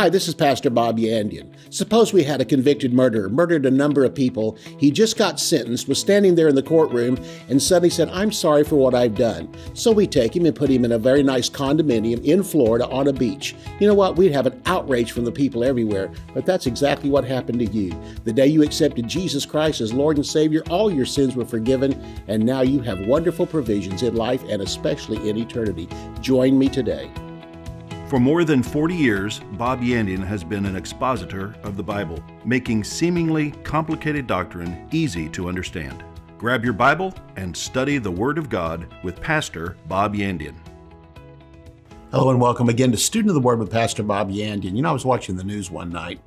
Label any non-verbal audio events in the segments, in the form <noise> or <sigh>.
Hi, this is Pastor Bob Yandian. Suppose we had a convicted murderer, murdered a number of people. He just got sentenced, was standing there in the courtroom, and suddenly said, I'm sorry for what I've done. So we take him and put him in a very nice condominium in Florida on a beach. You know what? We'd have an outrage from the people everywhere, but that's exactly what happened to you. The day you accepted Jesus Christ as Lord and Savior, all your sins were forgiven, and now you have wonderful provisions in life and especially in eternity. Join me today. For more than 40 years, Bob Yandian has been an expositor of the Bible, making seemingly complicated doctrine easy to understand. Grab your Bible and study the Word of God with Pastor Bob Yandian. Hello and welcome again to Student of the Word with Pastor Bob Yandian. You know, I was watching the news one night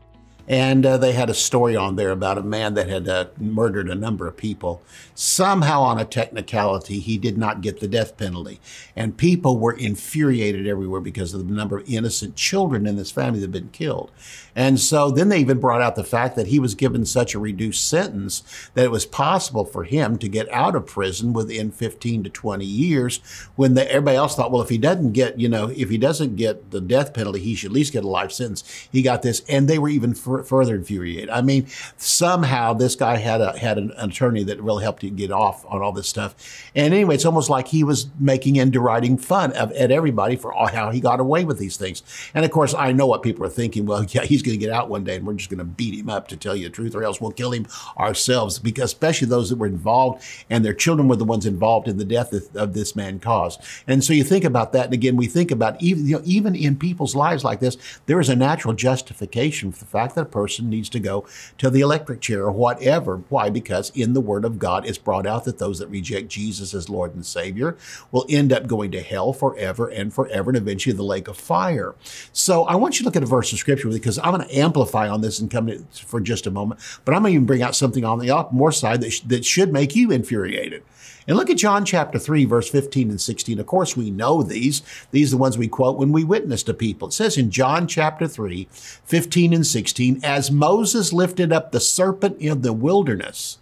and uh, they had a story on there about a man that had uh, murdered a number of people. Somehow, on a technicality, he did not get the death penalty. And people were infuriated everywhere because of the number of innocent children in this family that had been killed. And so then they even brought out the fact that he was given such a reduced sentence that it was possible for him to get out of prison within 15 to 20 years when the, everybody else thought, well, if he doesn't get, you know, if he doesn't get the death penalty, he should at least get a life sentence. He got this. And they were even further infuriate. I mean, somehow this guy had a, had an attorney that really helped him get off on all this stuff. And anyway, it's almost like he was making and deriding fun of, at everybody for all, how he got away with these things. And of course, I know what people are thinking. Well, <laughs> yeah, he's going to get out one day, and we're just going to beat him up to tell you the truth, or else we'll kill him ourselves. Because especially those that were involved and their children were the ones involved in the death of, of this man caused. And so you think about that, and again, we think about even you know, even in people's lives like this, there is a natural justification for the fact that person needs to go to the electric chair or whatever. Why? Because in the Word of God, it's brought out that those that reject Jesus as Lord and Savior will end up going to hell forever and forever and eventually the lake of fire. So I want you to look at a verse of Scripture because I'm going to amplify on this and come to for just a moment, but I'm going to even bring out something on the more side that, sh- that should make you infuriated and look at John chapter 3, verse 15 and 16. Of course, we know these. These are the ones we quote when we witness to people. It says in John chapter 3, 15 and 16, as Moses lifted up the serpent in the wilderness,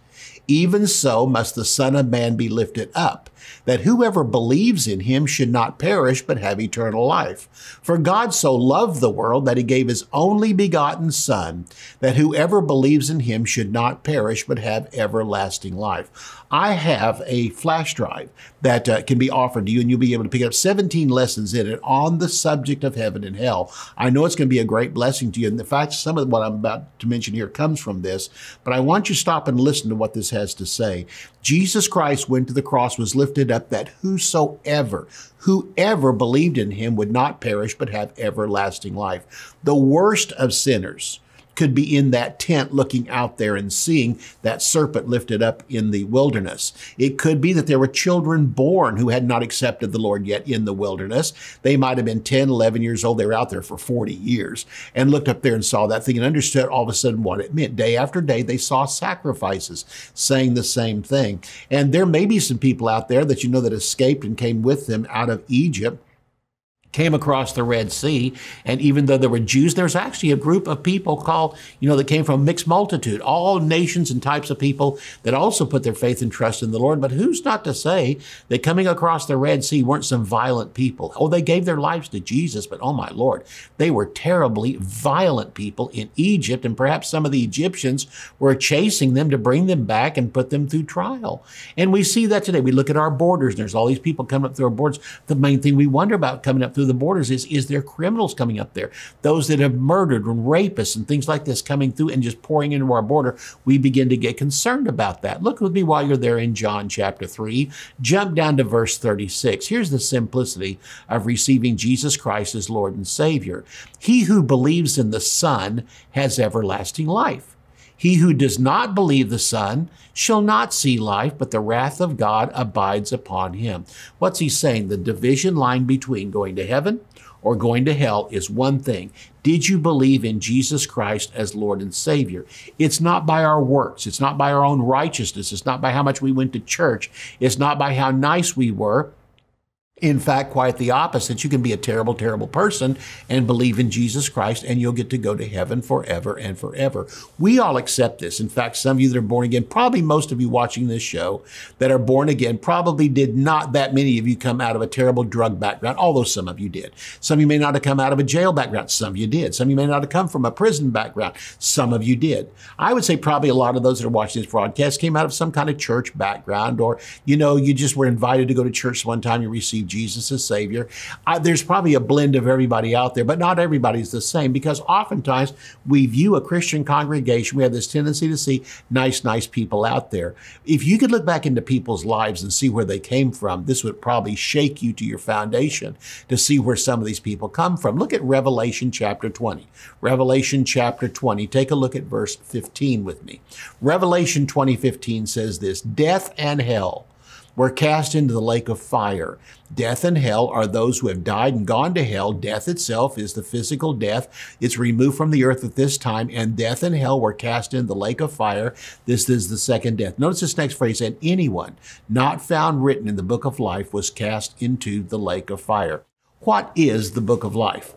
even so must the Son of Man be lifted up, that whoever believes in him should not perish but have eternal life. For God so loved the world that he gave his only begotten Son, that whoever believes in him should not perish but have everlasting life. I have a flash drive that uh, can be offered to you, and you'll be able to pick up 17 lessons in it on the subject of heaven and hell. I know it's going to be a great blessing to you. And in fact, some of what I'm about to mention here comes from this, but I want you to stop and listen to what this has to say. Jesus Christ went to the cross, was lifted lifted up that whosoever, whoever believed in him would not perish but have everlasting life. The worst of sinners, could be in that tent looking out there and seeing that serpent lifted up in the wilderness. It could be that there were children born who had not accepted the Lord yet in the wilderness. They might have been 10, 11 years old. They were out there for 40 years and looked up there and saw that thing and understood all of a sudden what it meant. Day after day, they saw sacrifices saying the same thing. And there may be some people out there that you know that escaped and came with them out of Egypt came across the Red Sea. And even though there were Jews, there's actually a group of people called, you know, that came from a mixed multitude, all nations and types of people that also put their faith and trust in the Lord. But who's not to say that coming across the Red Sea weren't some violent people? Oh, they gave their lives to Jesus, but oh my Lord, they were terribly violent people in Egypt. And perhaps some of the Egyptians were chasing them to bring them back and put them through trial. And we see that today. We look at our borders, and there's all these people coming up through our borders. The main thing we wonder about coming up through through the borders is, is there criminals coming up there? Those that have murdered and rapists and things like this coming through and just pouring into our border. We begin to get concerned about that. Look with me while you're there in John chapter 3. Jump down to verse 36. Here's the simplicity of receiving Jesus Christ as Lord and Savior. He who believes in the Son has everlasting life. He who does not believe the Son shall not see life, but the wrath of God abides upon him. What's he saying? The division line between going to heaven or going to hell is one thing. Did you believe in Jesus Christ as Lord and Savior? It's not by our works. It's not by our own righteousness. It's not by how much we went to church. It's not by how nice we were. In fact, quite the opposite. You can be a terrible, terrible person and believe in Jesus Christ, and you'll get to go to heaven forever and forever. We all accept this. In fact, some of you that are born again, probably most of you watching this show that are born again, probably did not that many of you come out of a terrible drug background, although some of you did. Some of you may not have come out of a jail background. Some of you did. Some of you may not have come from a prison background. Some of you did. I would say probably a lot of those that are watching this broadcast came out of some kind of church background, or, you know, you just were invited to go to church one time, you received Jesus as Savior. I, there's probably a blend of everybody out there, but not everybody's the same because oftentimes we view a Christian congregation, we have this tendency to see nice, nice people out there. If you could look back into people's lives and see where they came from, this would probably shake you to your foundation to see where some of these people come from. Look at Revelation chapter 20. Revelation chapter 20. Take a look at verse 15 with me. Revelation 20:15 says this, death and hell were cast into the lake of fire. Death and hell are those who have died and gone to hell. Death itself is the physical death. It's removed from the earth at this time, and death and hell were cast into the lake of fire. This is the second death. Notice this next phrase, and anyone not found written in the book of life was cast into the lake of fire. What is the book of life?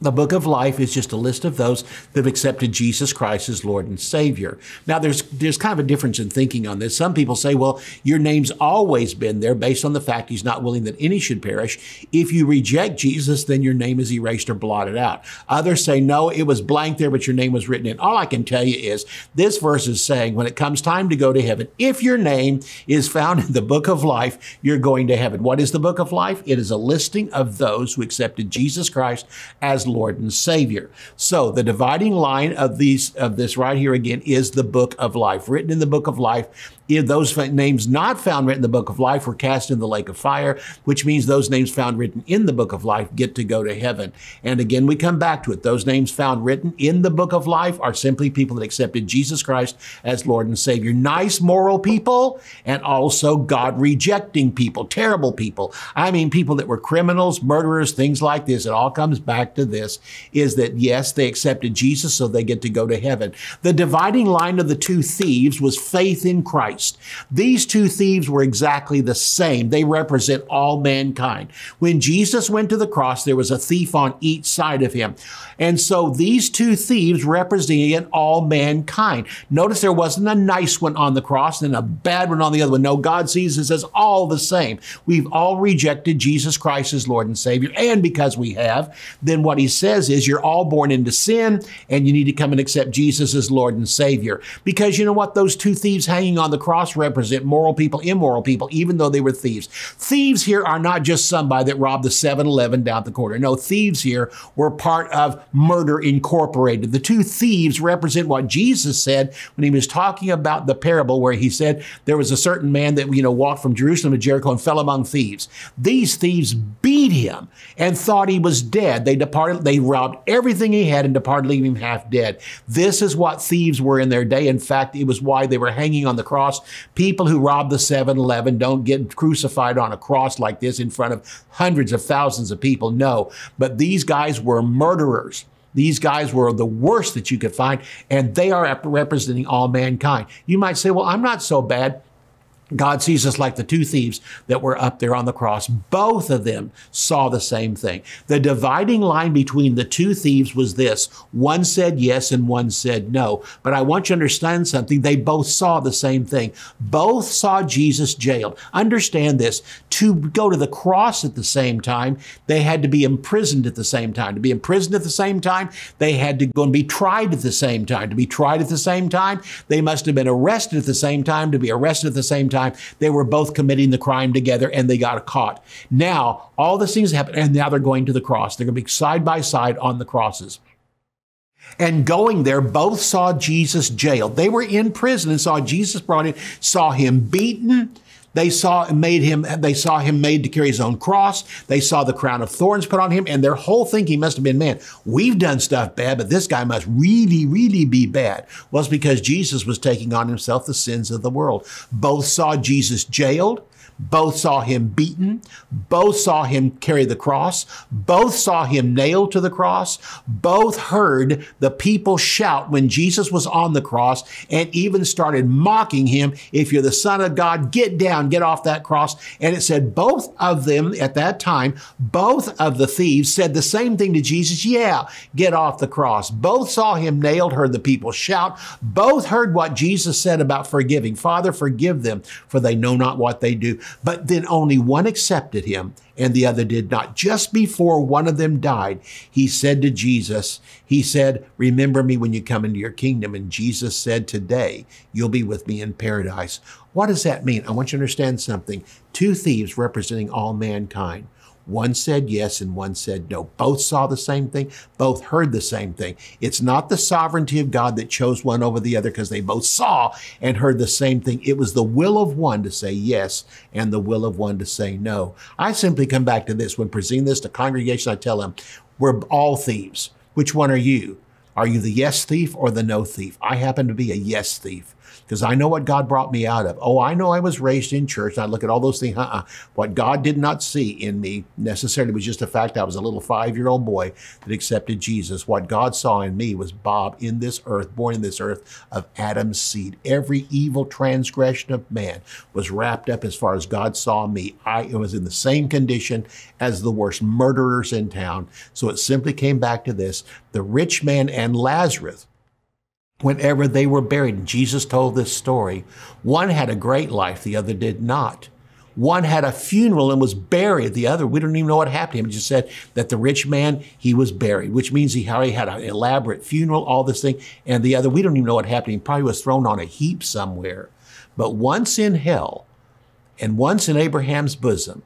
The book of life is just a list of those that have accepted Jesus Christ as Lord and Savior. Now, there's, there's kind of a difference in thinking on this. Some people say, well, your name's always been there based on the fact he's not willing that any should perish. If you reject Jesus, then your name is erased or blotted out. Others say, no, it was blank there, but your name was written in. All I can tell you is this verse is saying when it comes time to go to heaven, if your name is found in the book of life, you're going to heaven. What is the book of life? It is a listing of those who accepted Jesus Christ as Lord and Savior. So the dividing line of these of this right here again is the book of life. Written in the book of life if those names not found written in the book of life were cast in the lake of fire, which means those names found written in the book of life get to go to heaven. And again, we come back to it. Those names found written in the book of life are simply people that accepted Jesus Christ as Lord and Savior. Nice, moral people, and also God rejecting people, terrible people. I mean, people that were criminals, murderers, things like this. It all comes back to this is that yes, they accepted Jesus, so they get to go to heaven. The dividing line of the two thieves was faith in Christ. Christ. These two thieves were exactly the same. They represent all mankind. When Jesus went to the cross, there was a thief on each side of him. And so these two thieves represent all mankind. Notice there wasn't a nice one on the cross and a bad one on the other one. No, God sees us as all the same. We've all rejected Jesus Christ as Lord and Savior. And because we have, then what he says is you're all born into sin and you need to come and accept Jesus as Lord and Savior. Because you know what? Those two thieves hanging on the cross cross represent moral people, immoral people, even though they were thieves. Thieves here are not just somebody that robbed the 7 Eleven down the corner. No, thieves here were part of Murder Incorporated. The two thieves represent what Jesus said when he was talking about the parable where he said there was a certain man that, you know, walked from Jerusalem to Jericho and fell among thieves. These thieves beat him and thought he was dead. They departed, they robbed everything he had and departed, leaving him half dead. This is what thieves were in their day. In fact, it was why they were hanging on the cross cross. People who rob the 7-Eleven don't get crucified on a cross like this in front of hundreds of thousands of people. No, but these guys were murderers. These guys were the worst that you could find, and they are representing all mankind. You might say, well, I'm not so bad. God sees us like the two thieves that were up there on the cross. Both of them saw the same thing. The dividing line between the two thieves was this. One said yes and one said no. But I want you to understand something. They both saw the same thing. Both saw Jesus jailed. Understand this. To go to the cross at the same time, they had to be imprisoned at the same time. To be imprisoned at the same time, they had to go and be tried at the same time. To be tried at the same time, they must have been arrested at the same time. To be arrested at the same time, time. They were both committing the crime together and they got caught. Now, all these things happen, and now they're going to the cross. They're going to be side by side on the crosses. And going there, both saw Jesus jailed. They were in prison and saw Jesus brought in, saw him beaten, they saw made him. They saw him made to carry his own cross. They saw the crown of thorns put on him, and their whole thinking must have been, "Man, we've done stuff bad, but this guy must really, really be bad." Was well, because Jesus was taking on himself the sins of the world. Both saw Jesus jailed. Both saw him beaten. Both saw him carry the cross. Both saw him nailed to the cross. Both heard the people shout when Jesus was on the cross and even started mocking him. If you're the son of God, get down, get off that cross. And it said both of them at that time, both of the thieves said the same thing to Jesus. Yeah, get off the cross. Both saw him nailed, heard the people shout. Both heard what Jesus said about forgiving. Father, forgive them for they know not what they do but then only one accepted him and the other did not. Just before one of them died, he said to Jesus, he said, remember me when you come into your kingdom. And Jesus said, today you'll be with me in paradise. What does that mean? I want you to understand something. Two thieves representing all mankind. One said yes and one said no. Both saw the same thing, both heard the same thing. It's not the sovereignty of God that chose one over the other because they both saw and heard the same thing. It was the will of one to say yes and the will of one to say no. I simply come back to this when presenting this to congregation, I tell them, we're all thieves. Which one are you? Are you the yes thief or the no thief? I happen to be a yes thief because I know what God brought me out of. Oh, I know I was raised in church. And I look at all those things. Uh-uh. What God did not see in me necessarily was just the fact I was a little five year old boy that accepted Jesus. What God saw in me was Bob in this earth, born in this earth of Adam's seed. Every evil transgression of man was wrapped up as far as God saw me. I was in the same condition as the worst murderers in town. So it simply came back to this the rich man and Lazarus whenever they were buried. Jesus told this story. One had a great life, the other did not. One had a funeral and was buried. The other, we don't even know what happened to him. He just said that the rich man, he was buried, which means he already had an elaborate funeral, all this thing. And the other, we don't even know what happened. He probably was thrown on a heap somewhere. But once in hell, and once in Abraham's bosom,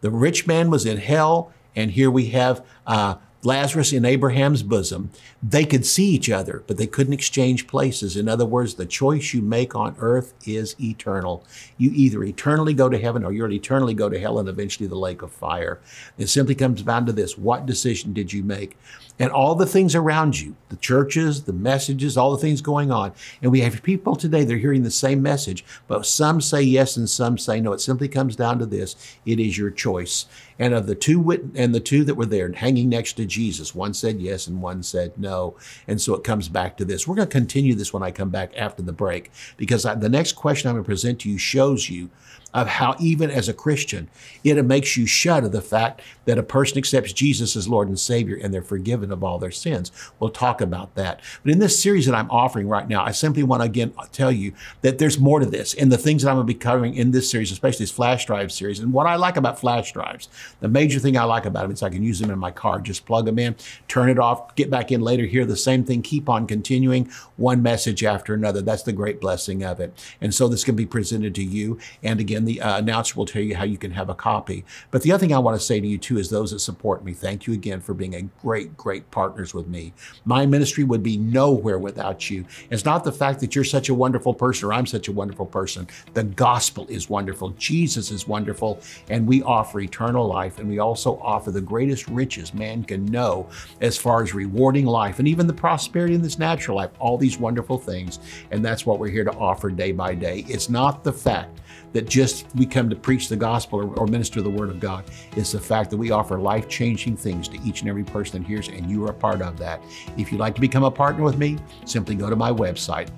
the rich man was in hell, and here we have uh, Lazarus in Abraham's bosom. They could see each other, but they couldn't exchange places. In other words, the choice you make on earth is eternal. You either eternally go to heaven or you'll eternally go to hell and eventually the lake of fire. It simply comes down to this what decision did you make? And all the things around you, the churches, the messages, all the things going on. And we have people today, they're hearing the same message, but some say yes and some say no. It simply comes down to this it is your choice. And of the two, and the two that were there hanging next to Jesus, one said yes and one said no know. And so it comes back to this. We're going to continue this when I come back after the break because I, the next question I'm going to present to you shows you of how, even as a Christian, it makes you shudder the fact that a person accepts Jesus as Lord and Savior and they're forgiven of all their sins. We'll talk about that. But in this series that I'm offering right now, I simply want to again tell you that there's more to this. And the things that I'm going to be covering in this series, especially this flash drive series, and what I like about flash drives, the major thing I like about them is I can use them in my car. Just plug them in, turn it off, get back in later, hear the same thing, keep on continuing one message after another. That's the great blessing of it. And so this can be presented to you. And again, and the uh, announcer will tell you how you can have a copy. But the other thing I want to say to you too is those that support me, thank you again for being a great, great partners with me. My ministry would be nowhere without you. It's not the fact that you're such a wonderful person or I'm such a wonderful person. The gospel is wonderful. Jesus is wonderful. And we offer eternal life. And we also offer the greatest riches man can know as far as rewarding life and even the prosperity in this natural life, all these wonderful things. And that's what we're here to offer day by day. It's not the fact that just we come to preach the gospel or, or minister the word of God. It's the fact that we offer life changing things to each and every person that hears, and you are a part of that. If you'd like to become a partner with me, simply go to my website,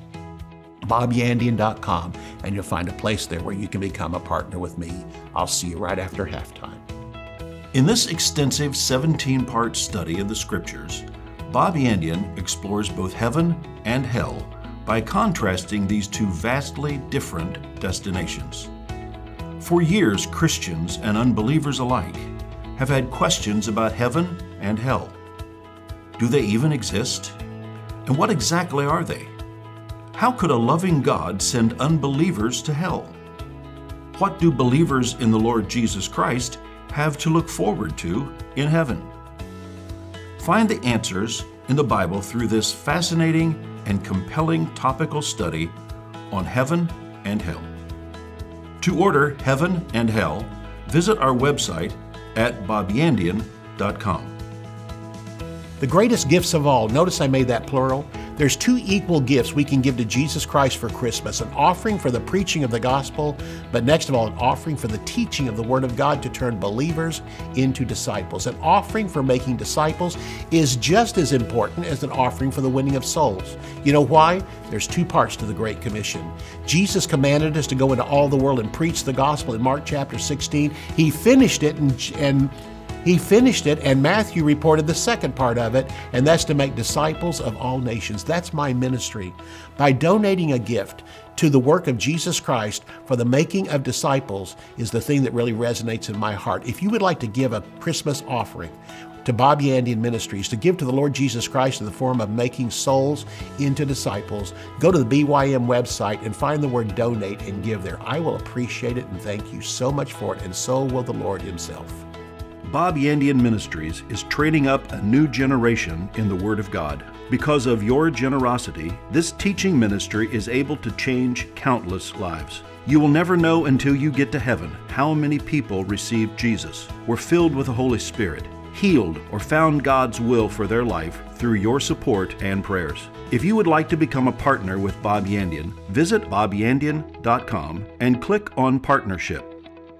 bobyandian.com, and you'll find a place there where you can become a partner with me. I'll see you right after halftime. In this extensive 17 part study of the scriptures, Bob Yandian explores both heaven and hell by contrasting these two vastly different destinations. For years, Christians and unbelievers alike have had questions about heaven and hell. Do they even exist? And what exactly are they? How could a loving God send unbelievers to hell? What do believers in the Lord Jesus Christ have to look forward to in heaven? Find the answers in the Bible through this fascinating and compelling topical study on heaven and hell. To order Heaven and Hell, visit our website at bobyandian.com. The greatest gifts of all, notice I made that plural, there's two equal gifts we can give to Jesus Christ for Christmas an offering for the preaching of the gospel, but next of all, an offering for the teaching of the Word of God to turn believers into disciples. An offering for making disciples is just as important as an offering for the winning of souls. You know why? There's two parts to the Great Commission. Jesus commanded us to go into all the world and preach the gospel in Mark chapter 16. He finished it and, and he finished it, and Matthew reported the second part of it, and that's to make disciples of all nations. That's my ministry. By donating a gift to the work of Jesus Christ for the making of disciples is the thing that really resonates in my heart. If you would like to give a Christmas offering, to Bobby Yandian Ministries to give to the Lord Jesus Christ in the form of making souls into disciples, go to the BYM website and find the word donate and give there. I will appreciate it and thank you so much for it, and so will the Lord Himself. Bob Yandian Ministries is training up a new generation in the Word of God. Because of your generosity, this teaching ministry is able to change countless lives. You will never know until you get to heaven how many people received Jesus, were filled with the Holy Spirit, healed, or found God's will for their life through your support and prayers. If you would like to become a partner with Bob Yandian, visit bobyandian.com and click on Partnership.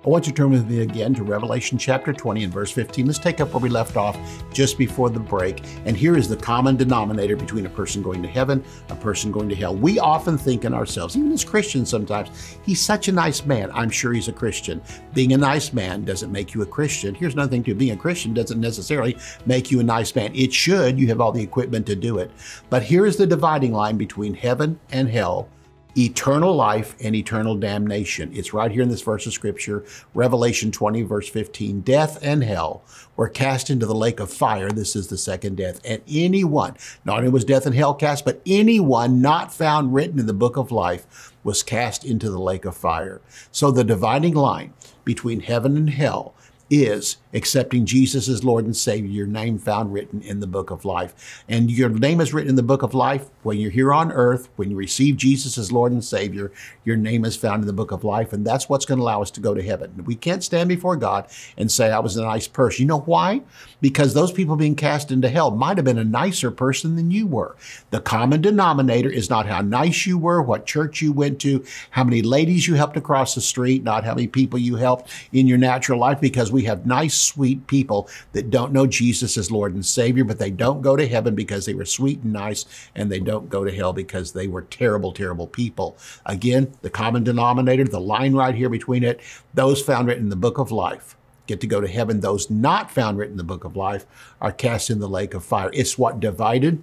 I want you to turn with me again to Revelation chapter 20 and verse 15. Let's take up where we left off just before the break. And here is the common denominator between a person going to heaven, a person going to hell. We often think in ourselves, even as Christians sometimes, he's such a nice man. I'm sure he's a Christian. Being a nice man doesn't make you a Christian. Here's another thing too, being a Christian doesn't necessarily make you a nice man. It should, you have all the equipment to do it. But here is the dividing line between heaven and hell eternal life and eternal damnation. It's right here in this verse of scripture, Revelation 20, verse 15. Death and hell were cast into the lake of fire. This is the second death. And anyone, not only was death and hell cast, but anyone not found written in the book of life was cast into the lake of fire. So the dividing line between heaven and hell is accepting Jesus as Lord and Savior, your name found written in the book of life. And your name is written in the book of life when you're here on earth, when you receive Jesus as Lord and Savior, your name is found in the book of life. And that's what's going to allow us to go to heaven. We can't stand before God and say, I was a nice person. You know why? Because those people being cast into hell might have been a nicer person than you were. The common denominator is not how nice you were, what church you went to, how many ladies you helped across the street, not how many people you helped in your natural life, because we we have nice, sweet people that don't know Jesus as Lord and Savior, but they don't go to heaven because they were sweet and nice, and they don't go to hell because they were terrible, terrible people. Again, the common denominator, the line right here between it, those found written in the book of life get to go to heaven. Those not found written in the book of life are cast in the lake of fire. It's what divided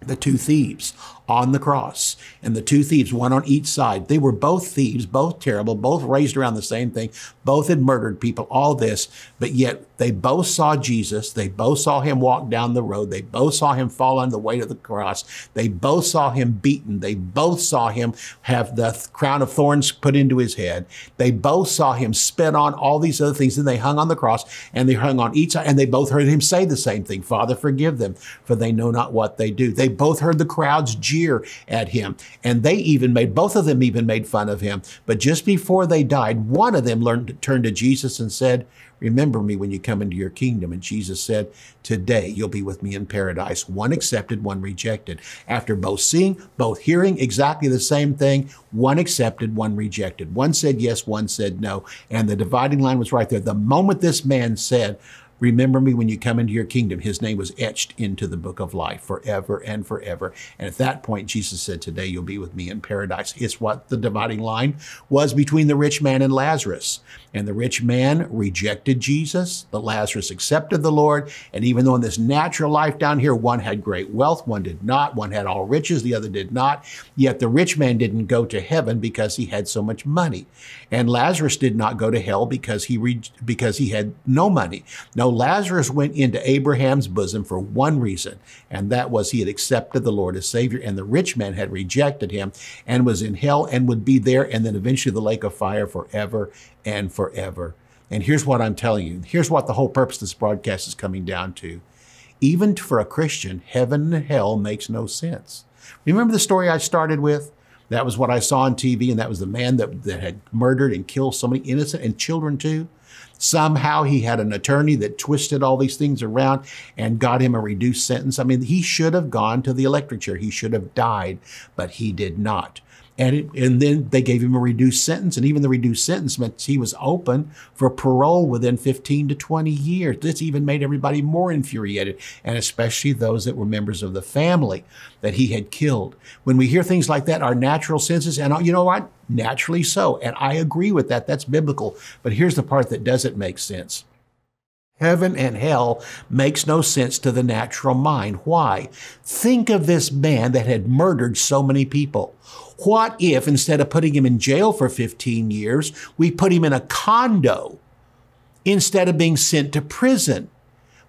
the two thieves on the cross. And the two thieves, one on each side, they were both thieves, both terrible, both raised around the same thing, both had murdered people, all this. But yet they both saw Jesus. They both saw him walk down the road. They both saw him fall under the weight of the cross. They both saw him beaten. They both saw him have the crown of thorns put into his head. They both saw him spit on all these other things. Then they hung on the cross and they hung on each side and they both heard him say the same thing. Father, forgive them for they know not what they do. They both heard the crowds jeer at him. And they even made, both of them even made fun of him. But just before they died, one of them learned, to turn to Jesus and said, Remember me when you come into your kingdom. And Jesus said, Today you'll be with me in paradise. One accepted, one rejected. After both seeing, both hearing exactly the same thing, one accepted, one rejected. One said yes, one said no. And the dividing line was right there. The moment this man said, Remember me when you come into your kingdom. His name was etched into the book of life forever and forever. And at that point, Jesus said, Today you'll be with me in paradise. It's what the dividing line was between the rich man and Lazarus. And the rich man rejected Jesus. The Lazarus accepted the Lord. And even though in this natural life down here, one had great wealth, one did not, one had all riches, the other did not, yet the rich man didn't go to heaven because he had so much money. And Lazarus did not go to hell because he, re- because he had no money. No, Lazarus went into Abraham's bosom for one reason, and that was he had accepted the Lord as Savior, and the rich man had rejected him and was in hell and would be there and then eventually the lake of fire forever and forever forever. And here's what I'm telling you. Here's what the whole purpose of this broadcast is coming down to. Even for a Christian, heaven and hell makes no sense. Remember the story I started with? That was what I saw on TV, and that was the man that, that had murdered and killed so many innocent and children too. Somehow he had an attorney that twisted all these things around and got him a reduced sentence. I mean, he should have gone to the electric chair. He should have died, but he did not. And it, and then they gave him a reduced sentence, and even the reduced sentence meant he was open for parole within 15 to 20 years. This even made everybody more infuriated, and especially those that were members of the family that he had killed. When we hear things like that, our natural senses, and you know what? Naturally so, and I agree with that. That's biblical. But here's the part that doesn't make sense. Heaven and hell makes no sense to the natural mind. Why? Think of this man that had murdered so many people. What if instead of putting him in jail for 15 years, we put him in a condo instead of being sent to prison?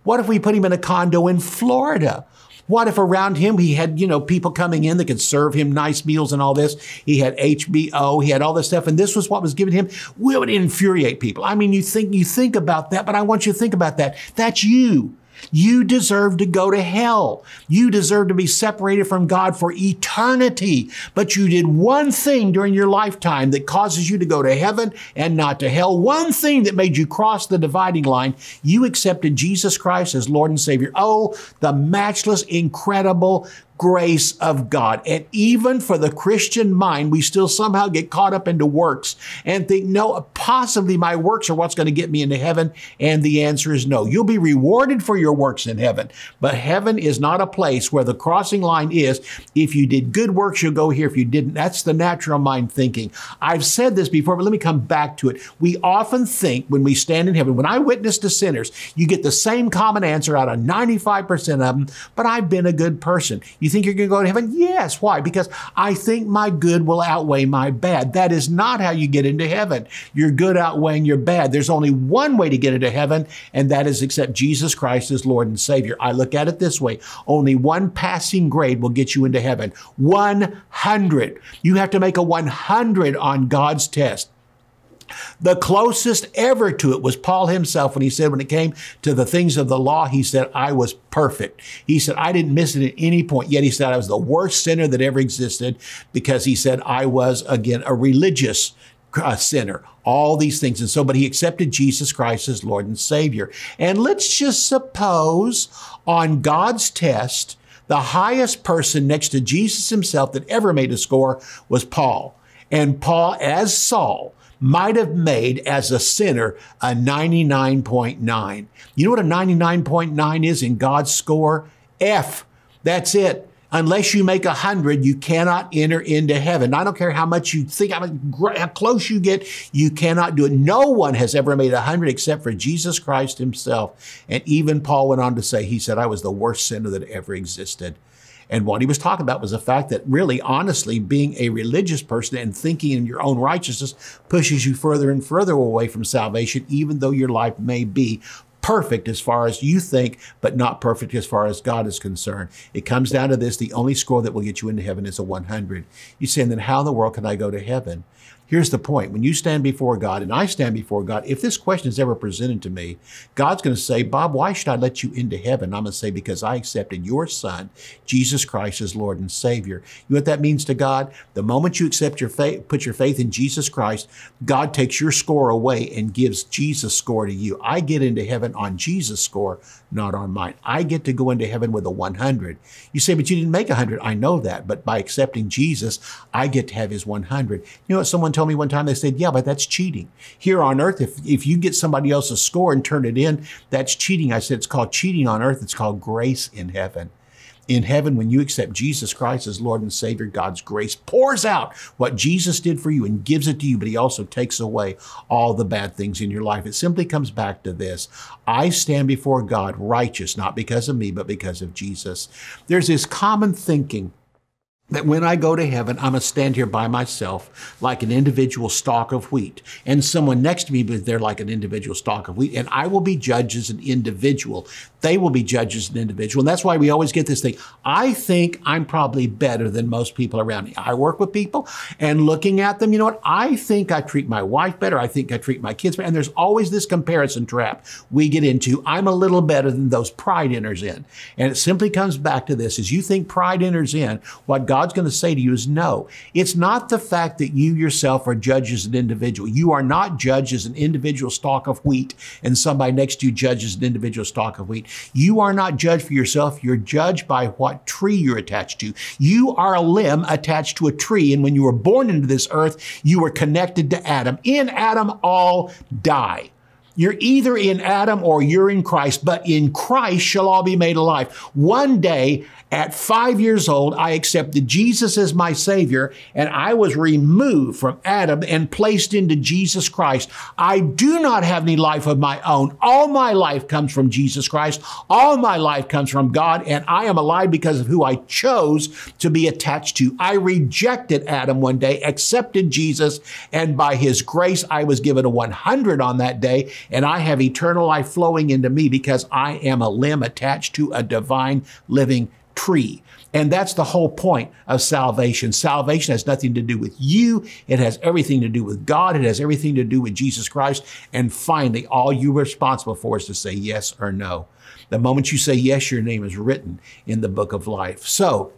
What if we put him in a condo in Florida? What if around him he had, you know, people coming in that could serve him nice meals and all this? He had HBO, he had all this stuff, and this was what was given him. We would infuriate people? I mean, you think you think about that, but I want you to think about that. That's you. You deserve to go to hell. You deserve to be separated from God for eternity. But you did one thing during your lifetime that causes you to go to heaven and not to hell. One thing that made you cross the dividing line. You accepted Jesus Christ as Lord and Savior. Oh, the matchless, incredible grace of God. And even for the Christian mind, we still somehow get caught up into works and think, no, possibly my works are what's going to get me into heaven. And the answer is no. You'll be rewarded for your works in heaven, but heaven is not a place where the crossing line is if you did good works, you'll go here. If you didn't, that's the natural mind thinking. I've said this before, but let me come back to it. We often think when we stand in heaven, when I witness to sinners, you get the same common answer out of 95% of them, but I've been a good person. You you think you're going to go to heaven? Yes. Why? Because I think my good will outweigh my bad. That is not how you get into heaven. Your good outweighing your bad. There's only one way to get into heaven, and that is accept Jesus Christ as Lord and Savior. I look at it this way. Only one passing grade will get you into heaven. 100. You have to make a 100 on God's test. The closest ever to it was Paul himself when he said, when it came to the things of the law, he said, I was perfect. He said, I didn't miss it at any point. Yet he said, I was the worst sinner that ever existed because he said, I was, again, a religious uh, sinner, all these things. And so, but he accepted Jesus Christ as Lord and Savior. And let's just suppose on God's test, the highest person next to Jesus himself that ever made a score was Paul. And Paul, as Saul, might have made as a sinner a 99.9. You know what a 99.9 is in God's score? F. That's it. Unless you make a hundred, you cannot enter into heaven. I don't care how much you think, how close you get, you cannot do it. No one has ever made a hundred except for Jesus Christ himself. And even Paul went on to say, he said, I was the worst sinner that ever existed. And what he was talking about was the fact that really, honestly, being a religious person and thinking in your own righteousness pushes you further and further away from salvation, even though your life may be perfect as far as you think, but not perfect as far as God is concerned. It comes down to this the only score that will get you into heaven is a 100. You say, then how in the world can I go to heaven? Here's the point when you stand before God and I stand before God, if this question is ever presented to me, God's going to say, Bob, why should I let you into heaven? I'm going to say, because I accepted your son, Jesus Christ, as Lord and Savior. You know what that means to God? The moment you accept your faith, put your faith in Jesus Christ, God takes your score away and gives Jesus' score to you. I get into heaven on Jesus' score, not on mine. I get to go into heaven with a 100. You say, but you didn't make 100. I know that, but by accepting Jesus, I get to have his 100. You know what someone told me one time, they said, yeah, but that's cheating. Here on earth, if, if you get somebody else's score and turn it in, that's cheating. I said, it's called cheating on earth. It's called grace in heaven. In heaven, when you accept Jesus Christ as Lord and Savior, God's grace pours out what Jesus did for you and gives it to you, but He also takes away all the bad things in your life. It simply comes back to this I stand before God righteous, not because of me, but because of Jesus. There's this common thinking that when I go to heaven, I'm going to stand here by myself like an individual stalk of wheat. And someone next to me but they're like an individual stalk of wheat. And I will be judged as an individual. They will be judged as an individual. And that's why we always get this thing. I think I'm probably better than most people around me. I work with people and looking at them, you know what? I think I treat my wife better. I think I treat my kids better. And there's always this comparison trap we get into. I'm a little better than those pride enters in. And it simply comes back to this as you think pride enters in, what God's going to say to you is no. It's not the fact that you yourself are judged as an individual. You are not judged as an individual stalk of wheat and somebody next to you judges an individual stalk of wheat. You are not judged for yourself. You're judged by what tree you're attached to. You are a limb attached to a tree. And when you were born into this earth, you were connected to Adam. In Adam, all die. You're either in Adam or you're in Christ, but in Christ shall all be made alive. One day, at five years old, I accepted Jesus as my Savior, and I was removed from Adam and placed into Jesus Christ. I do not have any life of my own. All my life comes from Jesus Christ. All my life comes from God, and I am alive because of who I chose to be attached to. I rejected Adam one day, accepted Jesus, and by His grace, I was given a 100 on that day, and I have eternal life flowing into me because I am a limb attached to a divine living tree. And that's the whole point of salvation. Salvation has nothing to do with you. It has everything to do with God. It has everything to do with Jesus Christ. And finally, all you're responsible for is to say yes or no. The moment you say yes, your name is written in the book of life. So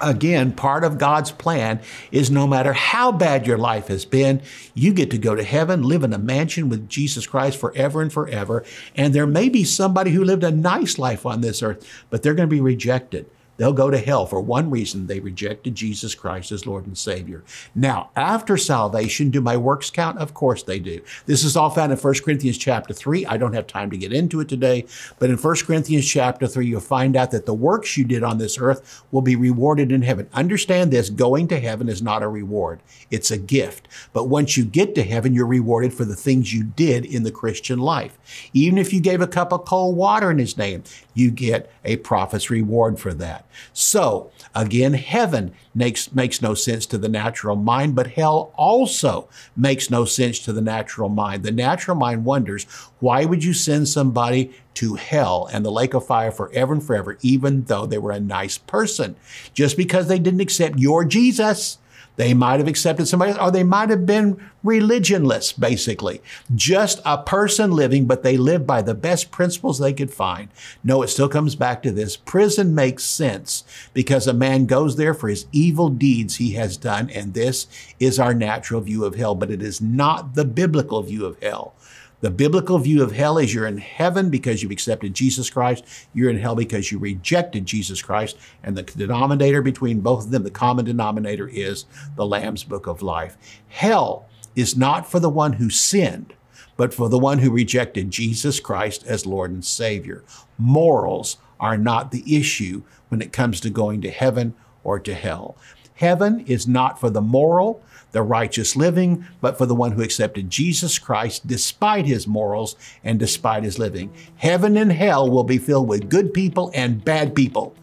Again, part of God's plan is no matter how bad your life has been, you get to go to heaven, live in a mansion with Jesus Christ forever and forever. And there may be somebody who lived a nice life on this earth, but they're going to be rejected. They'll go to hell for one reason they rejected Jesus Christ as Lord and Savior. Now, after salvation, do my works count? Of course they do. This is all found in 1 Corinthians chapter 3. I don't have time to get into it today, but in 1 Corinthians chapter 3, you'll find out that the works you did on this earth will be rewarded in heaven. Understand this going to heaven is not a reward, it's a gift. But once you get to heaven, you're rewarded for the things you did in the Christian life. Even if you gave a cup of cold water in His name, you get a prophet's reward for that. So, again, heaven makes, makes no sense to the natural mind, but hell also makes no sense to the natural mind. The natural mind wonders, why would you send somebody to hell and the lake of fire forever and forever, even though they were a nice person? Just because they didn't accept your Jesus they might have accepted somebody else, or they might have been religionless, basically. Just a person living, but they lived by the best principles they could find. No, it still comes back to this. Prison makes sense because a man goes there for his evil deeds he has done, and this is our natural view of hell, but it is not the biblical view of hell. The biblical view of hell is you're in heaven because you've accepted Jesus Christ. You're in hell because you rejected Jesus Christ. And the denominator between both of them, the common denominator is the Lamb's Book of Life. Hell is not for the one who sinned, but for the one who rejected Jesus Christ as Lord and Savior. Morals are not the issue when it comes to going to heaven or to hell. Heaven is not for the moral, the righteous living, but for the one who accepted Jesus Christ despite his morals and despite his living. Heaven and hell will be filled with good people and bad people.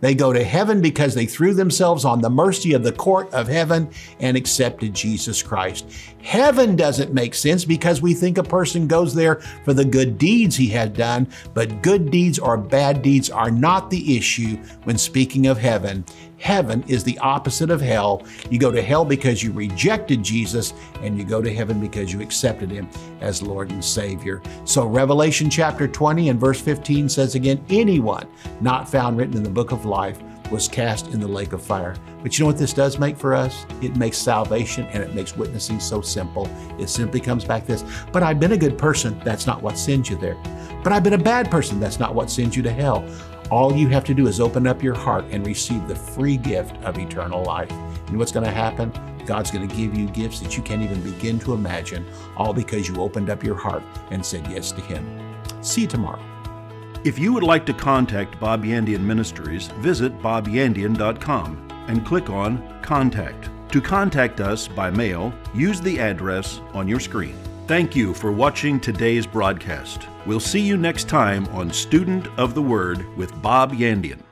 They go to heaven because they threw themselves on the mercy of the court of heaven and accepted Jesus Christ. Heaven doesn't make sense because we think a person goes there for the good deeds he had done, but good deeds or bad deeds are not the issue when speaking of heaven heaven is the opposite of hell. You go to hell because you rejected Jesus, and you go to heaven because you accepted him as Lord and Savior. So, Revelation chapter 20 and verse 15 says again, anyone not found written in the book of life was cast in the lake of fire. But you know what this does make for us? It makes salvation and it makes witnessing so simple. It simply comes back this, but I've been a good person. That's not what sends you there. But I've been a bad person. That's not what sends you to hell. All you have to do is open up your heart and receive the free gift of eternal life. And what's going to happen? God's going to give you gifts that you can't even begin to imagine, all because you opened up your heart and said yes to Him. See you tomorrow. If you would like to contact Bob Yandian Ministries, visit bobyandian.com and click on Contact. To contact us by mail, use the address on your screen. Thank you for watching today's broadcast. We'll see you next time on Student of the Word with Bob Yandian.